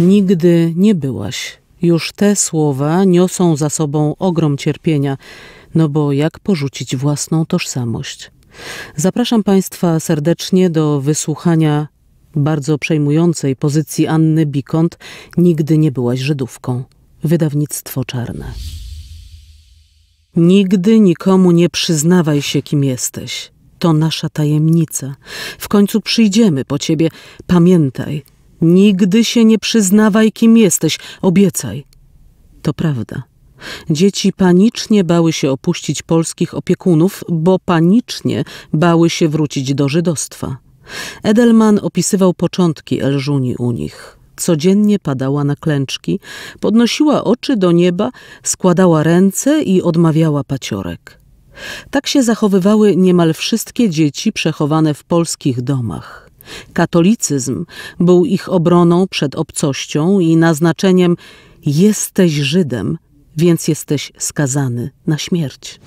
nigdy nie byłaś. Już te słowa niosą za sobą ogrom cierpienia, no bo jak porzucić własną tożsamość? Zapraszam Państwa serdecznie do wysłuchania bardzo przejmującej pozycji Anny Bikont Nigdy nie byłaś Żydówką. Wydawnictwo Czarne. Nigdy nikomu nie przyznawaj się, kim jesteś. To nasza tajemnica. W końcu przyjdziemy po ciebie. Pamiętaj, Nigdy się nie przyznawaj, kim jesteś, obiecaj. To prawda. Dzieci panicznie bały się opuścić polskich opiekunów, bo panicznie bały się wrócić do żydostwa. Edelman opisywał początki Elżuni u nich. Codziennie padała na klęczki, podnosiła oczy do nieba, składała ręce i odmawiała paciorek. Tak się zachowywały niemal wszystkie dzieci przechowane w polskich domach. Katolicyzm był ich obroną przed obcością i naznaczeniem jesteś Żydem, więc jesteś skazany na śmierć.